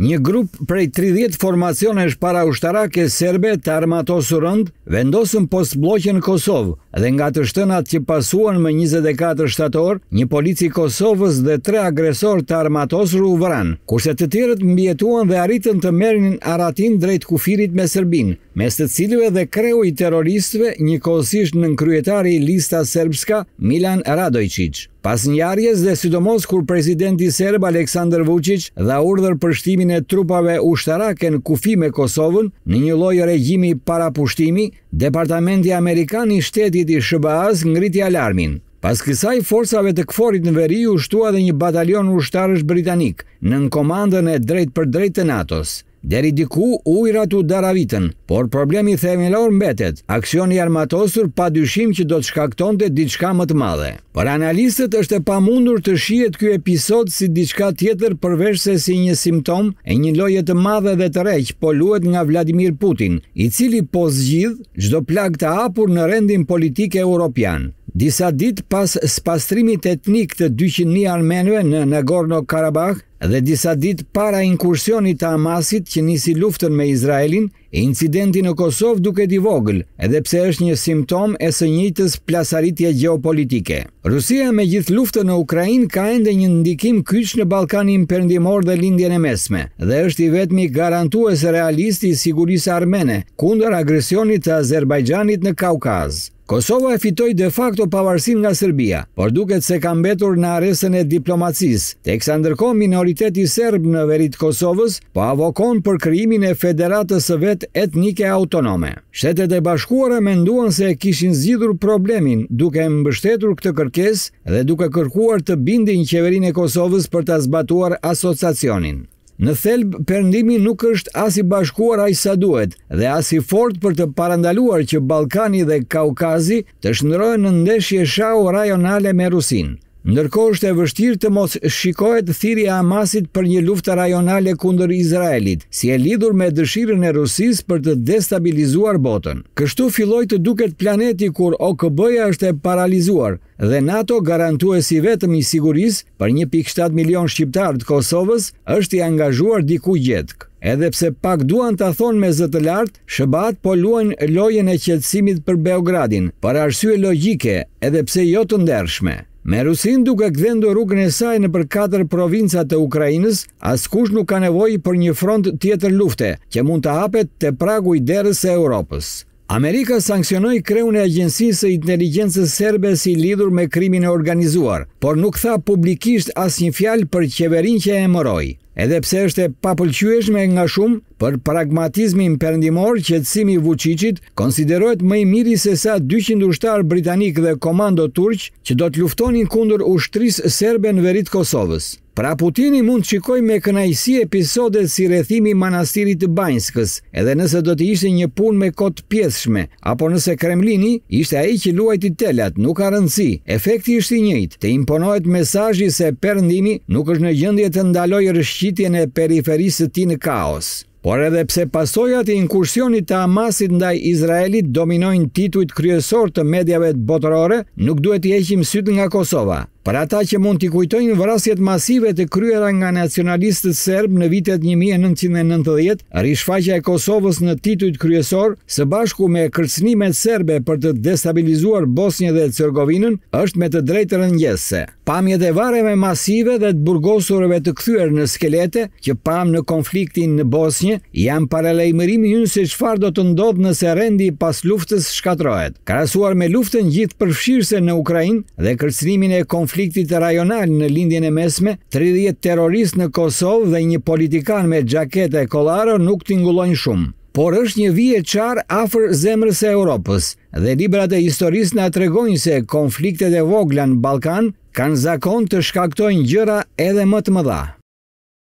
Një grup prej 30 formacionesh para ushtarake serbe të armatosur rënd vendosën post bloqen Kosovë dhe nga të shtënat që pasuan më 24 shtator, një polici Kosovës dhe tre agresor të armatosur u vëran, kurse të tjerët mbjetuan dhe arritën të merin aratin drejt kufirit me Serbin, mes të cilve dhe kreu i teroristve një kosisht në nënkryetari lista serbska Milan Radojqic. Pas njarjes dhe sidomos kur prezidenti serb Aleksandr Vucic dha urdhër për shtimin e trupave ushtarake në kufi me Kosovën në një lloj regjimi para pushtimi, Departamenti Amerikan i Shtetit i Shëbaaz s ngriti alarmin. Pas kësaj forcave të Kforit në veri u shtua dhe një batalion ushtarësh britanik nën komandën e drejtpërdrejtë të NATO-s. Deri diku ujrat u daravitën, por problemi themelor mbetet. Aksioni armatosur pa dyshim që do të shkakton të diçka më të madhe. Por analistët është e pa mundur të shiet kjo episod si diçka tjetër përvesh se si një simptom e një lojet të madhe dhe të reqë po luet nga Vladimir Putin, i cili po zgjidh gjdo plak të apur në rendin politike europian. Disa dit pas spastrimit etnik të 200.000 armenve në Nagorno-Karabakh, dhe disa dit para inkursionit të Hamasit që nisi luftën me Izraelin, incidenti në Kosovë duke di vogël, edhe pse është një simptom e së njëjtës plasaritje geopolitike. Rusia me gjithë luftën në Ukrajin ka ende një ndikim kyç në Ballkanin Perëndimor dhe Lindjen e Mesme, dhe është i vetmi garantues realist i sigurisë armene kundër agresionit të Azerbajxhanit në Kaukaz. Kosova e fitoi de facto pavarësinë nga Serbia, por duket se ka mbetur në aresën e diplomacisë, teksa ndërkohë minori autoriteti serb në verit Kosovës po avokon për kryimin e federatës së vet etnike autonome. Shtetet e bashkuara menduan se kishin zgjidhur problemin duke mbështetur këtë kërkes dhe duke kërkuar të bindin qeverin e Kosovës për të zbatuar asociacionin. Në thelb, përndimi nuk është as i bashkuar aq sa duhet dhe as i fort për të parandaluar që Ballkani dhe Kaukazi të shndrohen në ndeshje shau rajonale me Rusinë. Ndërkohë është e vështirë të mos shikohet thirrja e Hamasit për një luftë rajonale kundër Izraelit, si e lidhur me dëshirën e Rusisë për të destabilizuar botën. Kështu filloi të duket planeti kur OKB-ja është e paralizuar dhe NATO garantuesi vetëm i sigurisë për 1.7 milion shqiptarë të Kosovës është i angazhuar diku gjetk. Edhe pse pak duan ta thonë me zë të lartë, shëbat po luajn lojën e qetsimit për Beogradin, për arsye logjike, edhe pse jo të ndershme. Me Rusin duke gdhendu rrugën e saj në për 4 provincat të Ukrajinës, askush nuk ka nevoj për një front tjetër lufte, që mund të hapet të pragu i derës e Europës. Amerika sankcionoi kreun e agjensisë inteligjencës serbe si lidhur me krimin e organizuar, por nuk tha publikisht asnjë fjalë për qeverinë që e mëroj edhe pse është e papëlqyeshme nga shumë, për pragmatizmin perëndimor, qetësimi i Vučićit konsiderohet më i miri se sa 200 ushtar britanik dhe komando turq që do të luftonin kundër ushtrisë serbe në veri të Kosovës. Pra Putini mund të shikoj me kënajsi episodet si rethimi manastirit të Banskës, edhe nëse do të ishte një pun me kotë pjeshme, apo nëse Kremlini ishte a i që luaj telat, nuk a rëndësi, efekti ishte njëjtë, të imponohet mesajji se përndimi nuk është në gjëndje të ndaloj rëshqitjen e periferisë ti në kaos. Por edhe pse pasojat e inkursionit të Hamasit ndaj Izraelit dominojnë tituit kryesor të medjave të botërore, nuk duhet i eqim syt nga Kosova. Për ata që mund t'i kujtojnë vrasjet masive të kryera nga nacionalistët serb në vitet 1990, rishfaqja e Kosovës në titujt kryesor, së bashku me kërcnimet serbe për të destabilizuar Bosnje dhe Cërgovinën, është me të drejtë rëngjese. Pamjet e vareme masive dhe të burgosurëve të këthyër në skelete, që pam në konfliktin në Bosnje, jam paralejmërimi njën se qfar do të ndodhë nëse rendi pas luftës shkatrohet. Krasuar me luftën gjithë përfshirëse në Ukrajin dhe kërcnimin e konfliktin, konfliktit rajonal në lindjen e mesme, 30 terrorist në Kosovë dhe një politikan me xhaketë e kollaro nuk tingullojnë shumë. Por është një vijë e çar afër zemrës së Europës dhe librat e historisë na tregojnë se konfliktet e vogla në Ballkan kanë zakon të shkaktojnë gjëra edhe më të mëdha.